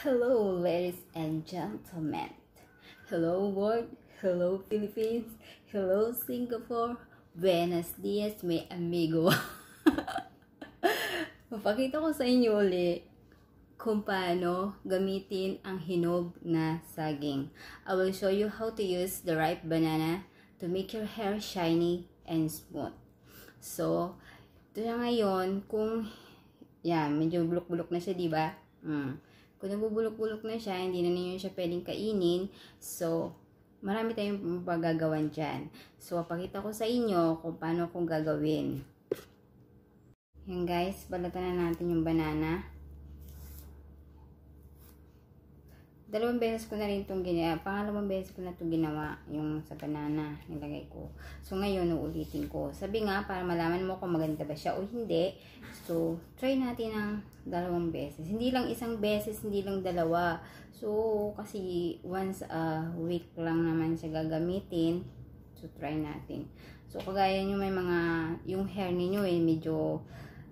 Hello, ladies and gentlemen. Hello, world. Hello, Philippines. Hello, Singapore. Buenos dias, mi amigo. Papakita ko sa inyo ulit kung paano gamitin ang hinog na saging. I will show you how to use the ripe banana to make your hair shiny and smooth. So, ito na ngayon kung yan, medyo bulok-bulok na siya, di ba? Mm. Kung nabubulok-bulok na siya, hindi na ninyo siya pwedeng kainin. So, marami tayong magagawan dyan. So, pakita ko sa inyo kung paano kong gagawin. Yan guys, balatan na natin yung banana. dalawang beses ko na rin itong ginawa. Pangalawang beses ko na itong ginawa, yung sa banana, nilagay ko. So, ngayon, uulitin ko. Sabi nga, para malaman mo kung maganda ba siya o hindi. So, try natin ng dalawang beses. Hindi lang isang beses, hindi lang dalawa. So, kasi once a week lang naman siya gagamitin. So, try natin. So, kagaya nyo may mga, yung hair ninyo eh, medyo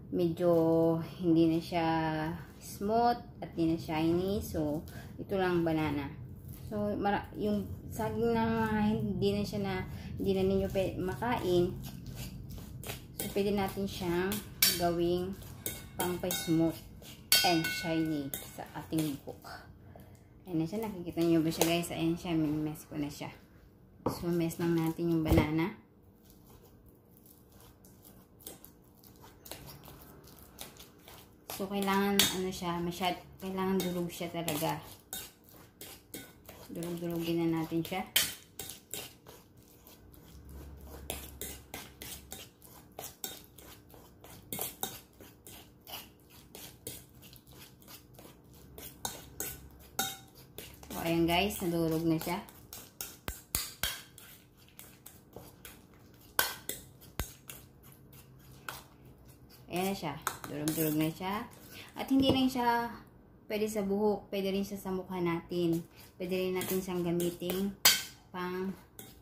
medyo hindi na siya smooth at hindi na shiny. So, ito lang banana. So, yung saging na mga hindi na siya na hindi na ninyo makain. So, pwede natin siyang gawing pang-smooth and shiny sa ating book. Ayan na siya. Nakikita niyo ba siya guys? Ayan siya. Minimes ko na siya. So, mess lang natin yung banana. So, kailangan, ano siya, masyad, kailangan durog siya talaga. Durog-durogin na natin siya. O, ayan guys, nadurog na siya. Ayan na siya. Durog-durog na siya. At hindi lang siya pwede sa buhok. Pwede rin siya sa mukha natin. Pwede rin natin siyang gamitin pang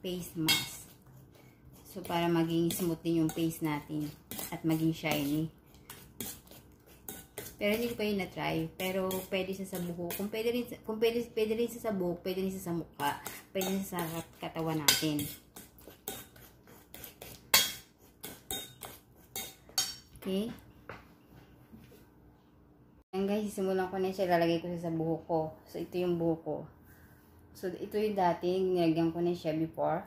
face mask. So, para maging smooth din yung face natin. At maging shiny. Pero hindi ko pa yun na-try. Pero pwede siya sa buhok. Kung pwede rin, kung pwede, pwede rin siya sa buhok, pwede rin siya sa mukha. Pwede rin sa katawan natin. Okay. Ayan guys, simulan ko na siya. Lalagay ko siya sa buhok ko. So, ito yung buhok ko. So, ito yung dati. Nilagyan ko na siya before.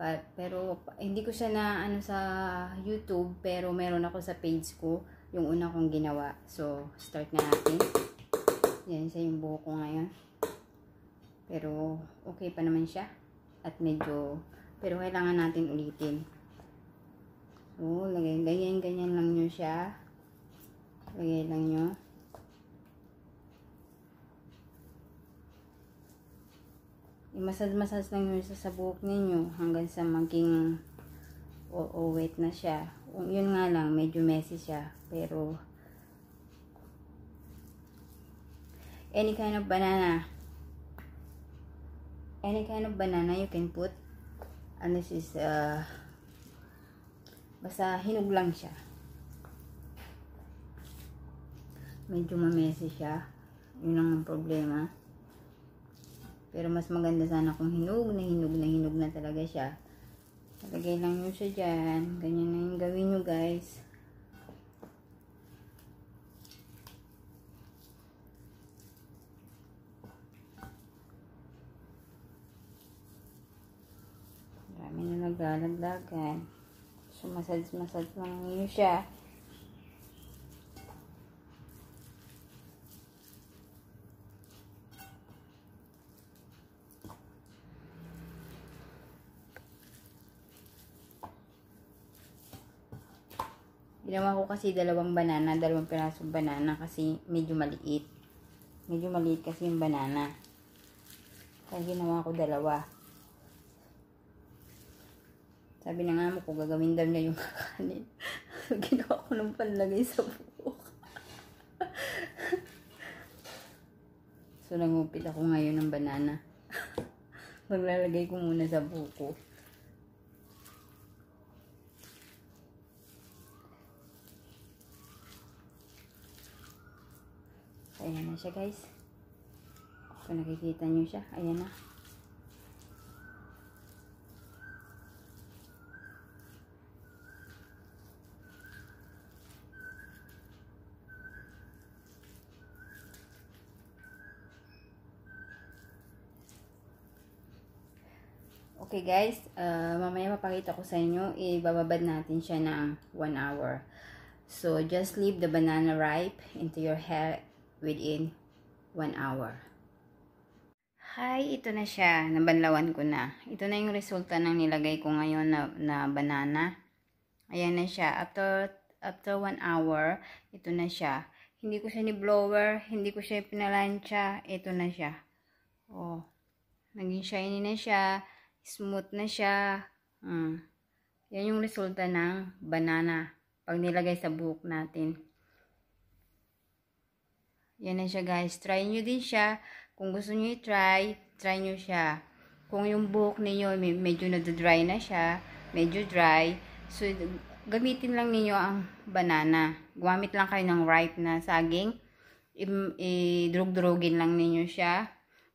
Pa, pero, hindi ko siya na ano sa YouTube. Pero, meron ako sa page ko. Yung una kong ginawa. So, start na natin. Yan siya yung buhok ko ngayon. Pero, okay pa naman siya. At medyo, pero kailangan natin ulitin. So, lagay, ganyan, ganyan lang nyo siya. Lagay lang nyo. i masad massage lang yun sa buhok ninyo hanggang sa maging o o wet na siya. Yun nga lang, medyo messy siya. Pero, any kind of banana, any kind of banana you can put, and this is, uh, basta hinog lang siya. Medyo ma-messy siya. Yun ang problema. Pero mas maganda sana kung hinog na hinog na hinog na talaga siya. Talagay lang nyo siya dyan. Ganyan na yung gawin nyo guys. Marami na naglalaglagan. So, massage-massage lang nyo siya. Ginawa ko kasi dalawang banana, dalawang pirasong banana kasi medyo maliit. Medyo maliit kasi yung banana. Kaya ginawa ko dalawa. Sabi na nga mo ko, gagawin daw niya yung kakanin. ginawa ko ng panlagay sa buhok. so, nangupit ako ngayon ng banana. Maglalagay ko muna sa buko. Ayan na siya guys. Kung nakikita nyo siya, ayan na. Okay guys, uh, mamaya mapakita ko sa inyo, ibababad natin siya ng 1 hour. So, just leave the banana ripe into your hair within 1 hour. Hi, ito na siya. Nabanlawan ko na. Ito na yung resulta ng nilagay ko ngayon na, na banana. Ayan na siya. After after 1 hour, ito na siya. Hindi ko siya ni blower, hindi ko siya pinalansya. Ito na siya. Oh. Naging shiny na siya. Smooth na siya. Hmm. Yan yung resulta ng banana pag nilagay sa buhok natin. Yan na siya guys. Try nyo din siya. Kung gusto nyo i-try, try nyo siya. Kung yung buhok ninyo medyo nadodry na siya, medyo dry, so gamitin lang niyo ang banana. Gumamit lang kayo ng ripe na saging. I-drug-drugin lang niyo siya.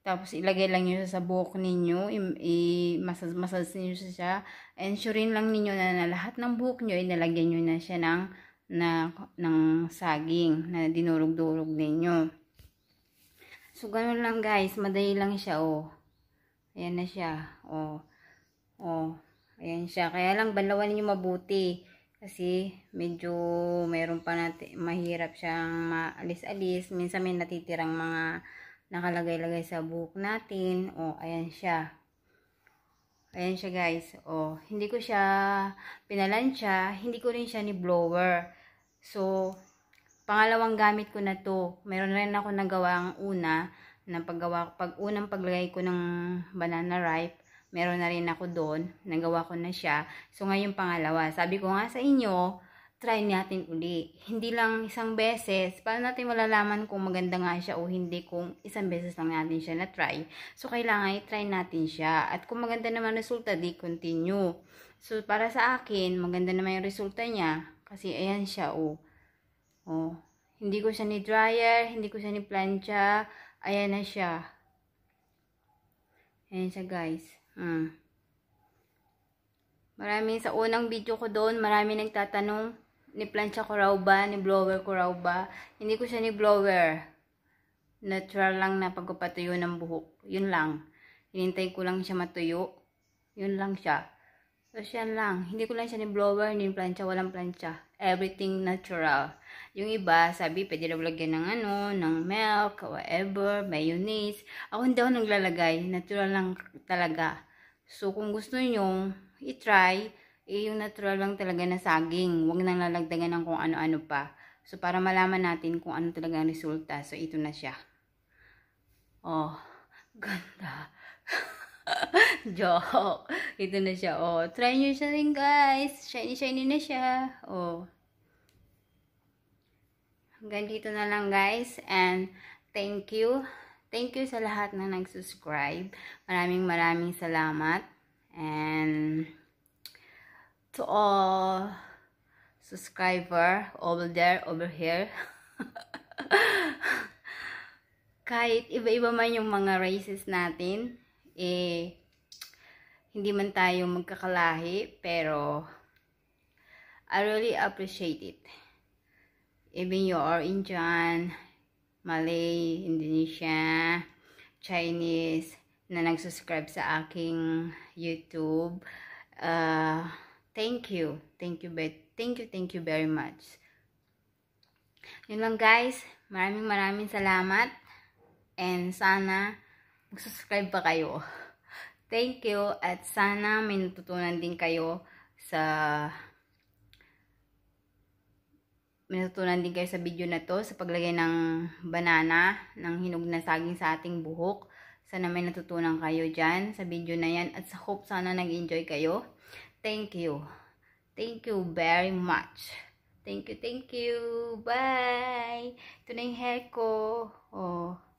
Tapos ilagay lang niyo sa buhok ninyo, i-massage niyo siya. Ensurein lang niyo na, na lahat ng buhok niyo ay nalagyan niyo na siya ng na ng saging na dinurog-durog ninyo. So, ganun lang guys. Madali lang siya, oh. Ayun na siya, oh. Oh, ayan siya. Kaya lang, balawan niyo mabuti. Kasi, medyo mayroon pa natin, mahirap siyang maalis-alis. Minsan may natitirang mga nakalagay-lagay sa buhok natin. Oh, ayan siya. Ayan siya guys. Oh, hindi ko siya pinalansya. Hindi ko rin siya ni blower. So, pangalawang gamit ko na to. Meron rin ako nagawa ang una. Na paggawa, pag unang paglagay ko ng banana ripe, meron na rin ako doon. Nagawa ko na siya. So, ngayon pangalawa. Sabi ko nga sa inyo, try natin uli. Hindi lang isang beses, para natin malalaman kung maganda nga siya o hindi kung isang beses lang natin siya na-try. So, kailangan i-try natin siya. At kung maganda naman resulta, di continue. So, para sa akin, maganda naman yung resulta niya. Kasi, ayan siya, oh. Oh. Hindi ko siya ni-dryer, hindi ko siya ni-plancha. Ayan na siya. Ayan siya, guys. Hmm. Marami sa unang video ko doon, marami nagtatanong ni plancha ko raw ba, ni blower ko raw ba. Hindi ko siya ni blower. Natural lang na pagpapatuyo ng buhok. Yun lang. Hinintay ko lang siya matuyo. Yun lang siya. So, yan lang. Hindi ko lang siya ni blower, ni plancha, walang plancha. Everything natural. Yung iba, sabi, pwede na lagyan ng ano, ng milk, whatever, mayonnaise. Ako hindi ako naglalagay. Natural lang talaga. So, kung gusto nyo, i-try, eh yung natural lang talaga na saging. Huwag nang lalagdagan ng kung ano-ano pa. So, para malaman natin kung ano talaga ang resulta. So, ito na siya. Oh, ganda. Joke. Ito na siya. Oh, try nyo siya rin guys. Shiny, shiny na siya. Oh. Hanggang dito na lang guys. And thank you. Thank you sa lahat na nag-subscribe. Maraming maraming salamat. And to all subscriber over there, over here. Kahit iba-iba man yung mga races natin, eh, hindi man tayo magkakalahi, pero I really appreciate it. Even you are Indian, Malay, Indonesia, Chinese, na nag-subscribe sa aking YouTube, uh, Thank you. Thank you, thank you, thank you very much. Yun lang guys. Maraming maraming salamat. And sana mag-subscribe pa kayo. Thank you at sana may natutunan din kayo sa may natutunan din kayo sa video na to sa paglagay ng banana ng hinog na saging sa ating buhok. Sana may natutunan kayo dyan sa video na yan at sa hope sana nag-enjoy kayo. Thank you. Thank you very much. Thank you, thank you. Bye. Ito na yung hair ko. Oh.